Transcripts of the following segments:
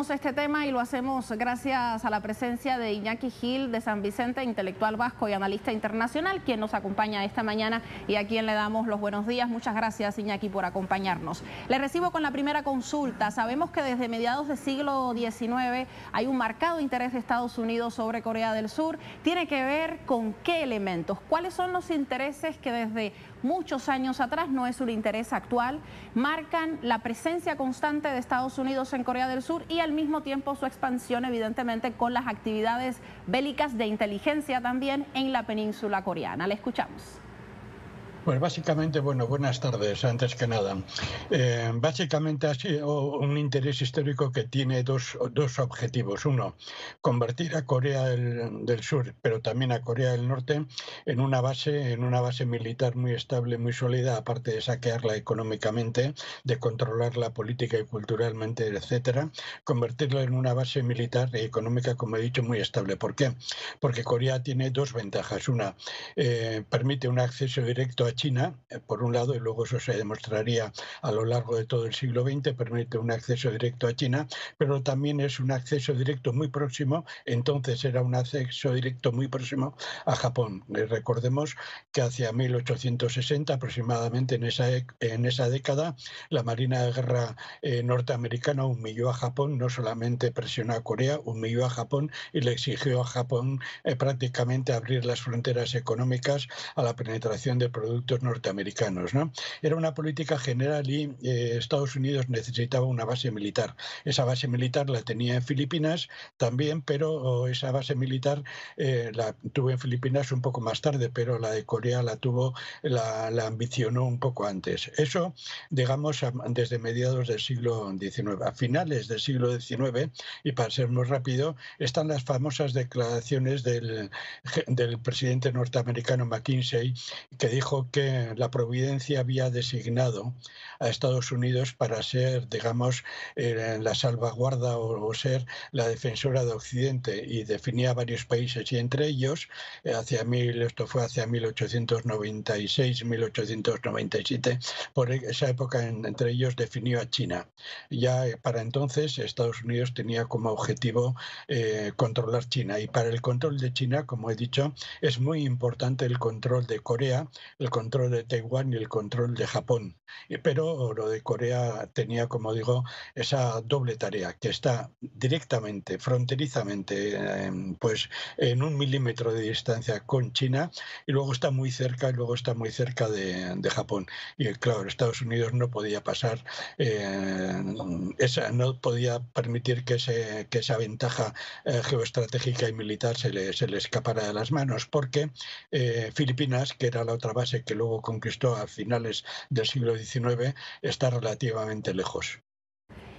este tema y lo hacemos gracias a la presencia de Iñaki Gil de San Vicente, intelectual vasco y analista internacional, quien nos acompaña esta mañana y a quien le damos los buenos días. Muchas gracias, Iñaki, por acompañarnos. Le recibo con la primera consulta. Sabemos que desde mediados del siglo XIX hay un marcado interés de Estados Unidos sobre Corea del Sur. Tiene que ver con qué elementos, cuáles son los intereses que desde muchos años atrás, no es un interés actual, marcan la presencia constante de Estados Unidos en Corea del Sur y al mismo tiempo su expansión, evidentemente, con las actividades bélicas de inteligencia también en la península coreana. Le escuchamos. Pues básicamente, bueno, buenas tardes, antes que nada. Eh, básicamente ha sido un interés histórico que tiene dos, dos objetivos. Uno, convertir a Corea del, Sur, pero también a Corea del Norte, en una base, en una base militar muy estable, muy sólida, aparte de saquearla económicamente, de controlarla política y culturalmente, etcétera, convertirla en una base militar y económica, como he dicho, muy estable. ¿Por qué? Porque Corea tiene dos ventajas. Una, eh, permite un acceso directo a China, eh, por un lado, y luego eso se demostraría a lo largo de todo el siglo XX, permite un acceso directo a China, pero también es un acceso directo muy próximo, entonces era un acceso directo muy próximo a Japón. Eh, recordemos que hacia 1860 aproximadamente, en esa, e, en esa década, la Marina de Guerra eh, norteamericana humilló a Japón, no solamente presionó a Corea, humilló a Japón y le exigió a Japón prácticamente abrir las fronteras económicas a la penetración de productos norteamericanos. ¿no? Era una política general y eh, Estados Unidos necesitaba una base militar. Esa base militar la tenía en Filipinas también, pero esa base militar eh, la tuvo en Filipinas un poco más tarde, pero la de Corea la tuvo, la, la ambicionó un poco antes. Eso, digamos, desde mediados del siglo XIX. A finales del siglo XIX, y para ser muy rápido, están las famosas declaraciones del, del presidente norteamericano McKinsey, que dijo que la providencia había designado a Estados Unidos para ser, digamos, eh, la salvaguarda o, ser la defensora de Occidente y definía varios países y entre ellos, eh, hacia mil, esto fue hacia 1896, 1897, por e, esa época entre ellos definió a China. Ya eh, para entonces Estados Unidos tenía como objetivo controlar China y para el control de China, como he dicho, es muy importante el control de Corea, el control de Taiwán y el control de Japón. Eh, pero lo de Corea tenía, como digo, esa doble tarea, que está directamente, fronterizamente, em, pues en un milímetro de distancia con China y luego está muy cerca, y luego está muy cerca de, Japón. Y eh, claro, Estados Unidos no podía pasar, eh, esa, no podía permitir que, esa ventaja geoestratégica y militar se le, se escapara de las manos, porque Filipinas, que era la otra base que luego conquistó a finales del siglo XIX, está relativamente lejos.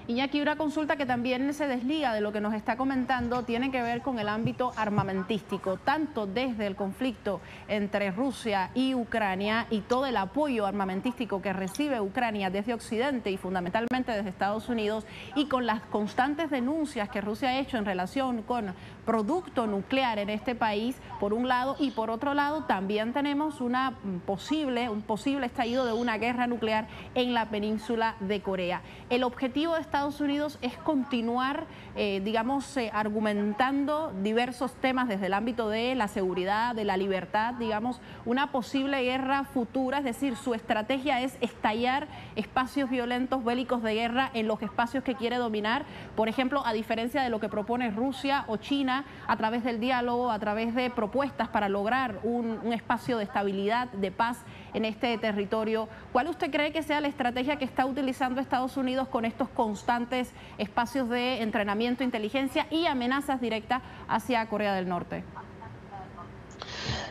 Iñaki, una consulta que también se desliga de lo que nos está comentando tiene que ver con el ámbito armamentístico, tanto desde el conflicto entre Rusia y Ucrania y todo el apoyo armamentístico que recibe Ucrania desde Occidente y fundamentalmente desde Estados Unidos y con las constantes denuncias que Rusia ha hecho en relación con producto nuclear en este país, por un lado, y por otro lado también tenemos una posible, un posible estallido de una guerra nuclear en la península de Corea. El objetivo de esta Estados Unidos es continuar, eh, digamos, eh, argumentando diversos temas desde el ámbito de la seguridad, de la libertad, digamos, una posible guerra futura, es decir, su estrategia es estallar espacios violentos bélicos de guerra en los espacios que quiere dominar, por ejemplo, a diferencia de lo que propone Rusia o China a través del diálogo, a través de propuestas para lograr un, un espacio de estabilidad, de paz en este territorio. ¿Cuál usted cree que sea la estrategia que está utilizando Estados Unidos con estos constantes espacios de entrenamiento, inteligencia y amenazas directas hacia Corea del Norte?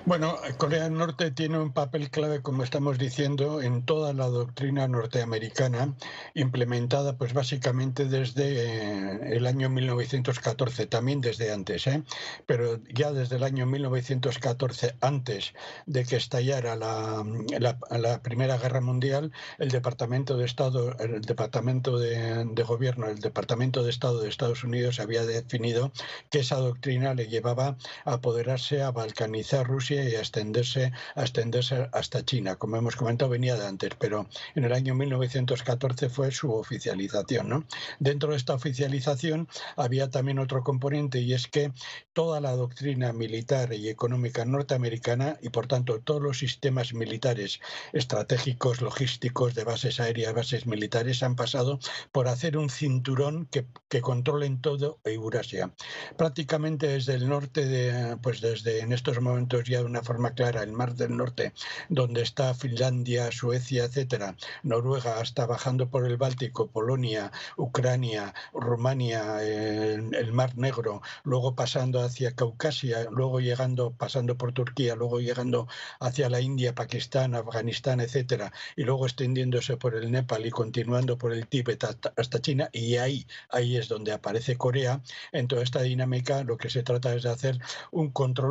Bueno, Corea del Norte tiene un papel clave, como estamos diciendo, en toda la doctrina norteamericana, implementada pues básicamente desde eh, el año 1914, también desde antes, ¿eh? pero ya desde el año 1914, antes de que estallara la, Primera Guerra Mundial, el Departamento de Estado, el Departamento de, de Gobierno, el Departamento de Estado de Estados Unidos había definido que esa doctrina le llevaba a apoderarse, a balcanizar Rusia y a extenderse, hasta China. Como hemos comentado, venía de antes, pero en el año 1914 fue su oficialización. ¿no? Dentro de esta oficialización había también otro componente y es que toda la doctrina militar y económica norteamericana y por tanto todos los sistemas militares estratégicos, logísticos, de bases aéreas, bases militares, han pasado por hacer un cinturón que, que controlen todo Eurasia. Prácticamente desde el norte, de, pues desde en estos momentos ya de una forma clara el Mar del Norte, donde está Finlandia, Suecia, etcétera, Noruega, hasta bajando por el Báltico, Polonia, Ucrania, Rumania, el, Mar Negro, luego pasando hacia Caucasia, luego llegando, pasando por Turquía, luego llegando hacia la India, Pakistán, Afganistán, etcétera, y luego extendiéndose por el Nepal y continuando por el Tíbet hasta China, y ahí, ahí es donde aparece Corea. En toda esta dinámica lo que se trata es de hacer un control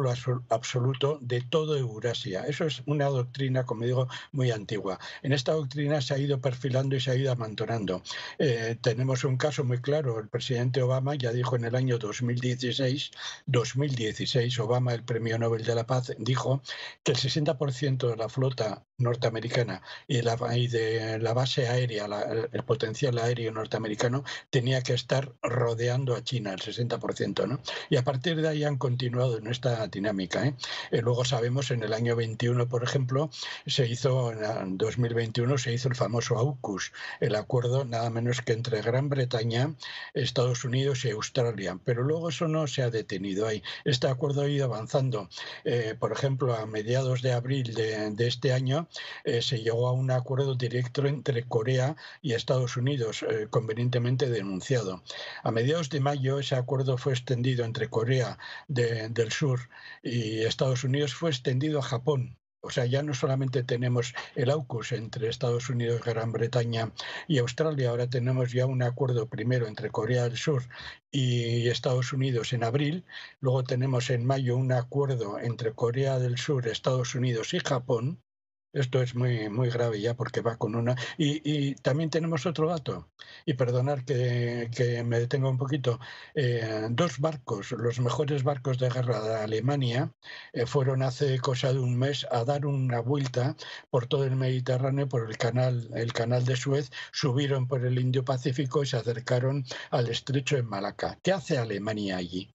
absoluto de todo Eurasia. Eso es una doctrina, como digo, muy antigua. En esta doctrina se ha ido perfilando y se ha ido amontonando. Eh, tenemos un caso muy claro. El presidente Obama ya dijo en el año 2016, 2016, Obama, el premio Nobel de la Paz, dijo que el 60% de la flota norteamericana y, la, de la base aérea, el potencial aéreo norteamericano, tenía que estar rodeando a China, el 60%. ¿no? Y a partir de ahí han continuado en esta dinámica. ¿eh? luego sabemos en el año 21, por ejemplo, se hizo, en 2021 se hizo el famoso AUKUS, el acuerdo nada menos que entre Gran Bretaña, Estados Unidos y Australia. Pero luego eso no se ha detenido ahí. Este acuerdo ha ido avanzando. Eh, por ejemplo, a mediados de abril de, este año eh, se llegó a un acuerdo directo entre Corea y Estados Unidos, eh, convenientemente denunciado. A mediados de mayo ese acuerdo fue extendido entre Corea del Sur y Estados Unidos fue extendido a Japón. O sea, ya no solamente tenemos el AUKUS entre Estados Unidos, Gran Bretaña y Australia, ahora tenemos ya un acuerdo primero entre Corea del Sur y Estados Unidos en abril, luego tenemos en mayo un acuerdo entre Corea del Sur, Estados Unidos y Japón, esto es muy, muy grave ya porque va con una... Y, y también tenemos otro dato, y perdonar que, me detenga un poquito. Eh, dos barcos, los mejores barcos de guerra de Alemania, eh, fueron hace cosa de un mes a dar una vuelta por todo el Mediterráneo, por el canal, el canal de Suez, subieron por el Indio Pacífico y se acercaron al estrecho de Malaca. ¿Qué hace Alemania allí?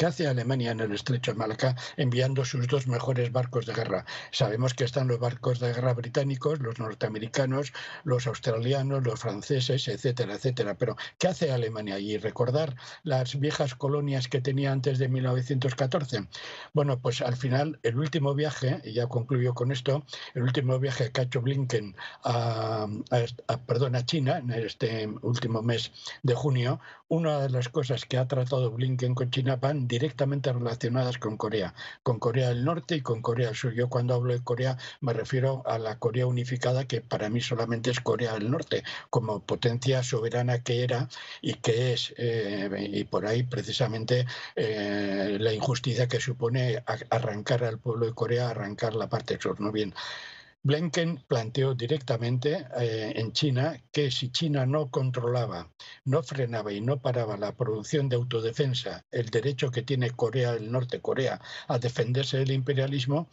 ¿Qué hace Alemania en el estrecho de Malaca enviando sus dos mejores barcos de guerra? Sabemos que están los barcos de guerra británicos, los norteamericanos, los australianos, los franceses, etcétera, etcétera. Pero ¿qué hace Alemania? allí? recordar las viejas colonias que tenía antes de 1914. Bueno, pues al final el último viaje, y ya concluyo con esto, el último viaje que ha Blinken a China en este último mes de junio una de las cosas que ha tratado Blinken con China van directamente relacionadas con Corea, con Corea del Norte y con Corea del Sur. Yo cuando hablo de Corea me refiero a la Corea unificada, que para mí solamente es Corea del Norte, como potencia soberana que era y que es, eh, y por ahí precisamente eh, la injusticia que supone arrancar al pueblo de Corea, arrancar la parte sur. No bien. Blinken planteó directamente eh, en China que si China no controlaba, no frenaba y no paraba la producción de autodefensa, el derecho que tiene Corea del Norte, Corea, a defenderse del imperialismo,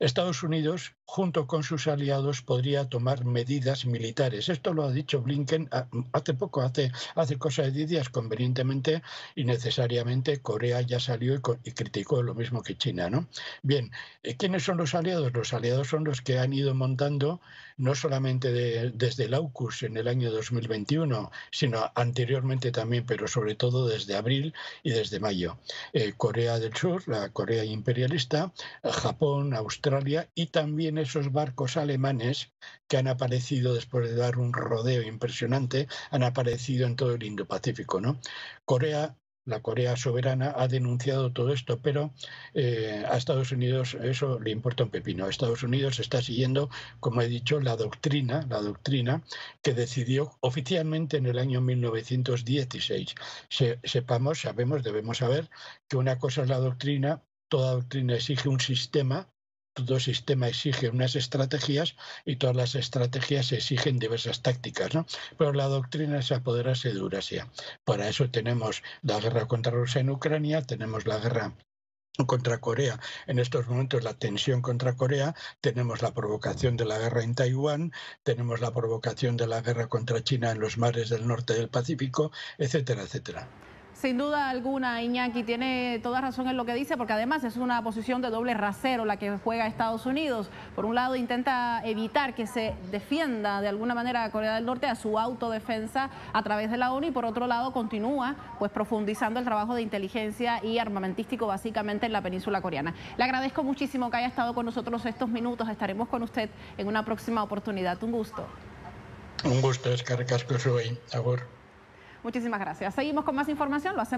Estados Unidos, junto con sus aliados, podría tomar medidas militares. Esto lo ha dicho Blinken ah, hace poco, hace, hace cosa de días, convenientemente y necesariamente Corea ya salió y, criticó lo mismo que China. ¿no? Bien, eh, ¿quiénes son los aliados? Los aliados son los que han ido montando, no solamente desde el AUKUS en el año 2021, sino anteriormente también, pero sobre todo desde abril y desde mayo. Eh, Corea del Sur, la Corea imperialista, Japón, Australia, y también esos barcos alemanes que han aparecido después de dar un rodeo impresionante, han aparecido en todo el Indo-Pacífico. ¿no? Corea la Corea soberana ha denunciado todo esto, pero eh, a Estados Unidos eso le importa un pepino. Estados Unidos está siguiendo, como he dicho, la doctrina, la doctrina que decidió oficialmente en el año 1916. sepamos, sabemos, debemos saber que una cosa es la doctrina, toda doctrina exige un sistema todo sistema exige unas estrategias y todas las estrategias exigen diversas tácticas, ¿no? Pero la doctrina se apodera, de Eurasia. Para eso tenemos la guerra contra Rusia en Ucrania, tenemos la guerra contra Corea. En estos momentos la tensión contra Corea, tenemos la provocación de la guerra en Taiwán, tenemos la provocación de la guerra contra China en los mares del norte del Pacífico, etcétera, etcétera. Sin duda alguna, Iñaki tiene toda razón en lo que dice, porque además es una posición de doble rasero la que juega Estados Unidos. Por un lado, intenta evitar que se defienda de alguna manera a Corea del Norte a su autodefensa a través de la ONU y por otro lado continúa pues profundizando el trabajo de inteligencia y armamentístico básicamente en la península coreana. Le agradezco muchísimo que haya estado con nosotros estos minutos. Estaremos con usted en una próxima oportunidad. Un gusto. Un gusto, es Carcasco Muchísimas gracias. Seguimos con más información. Lo hacemos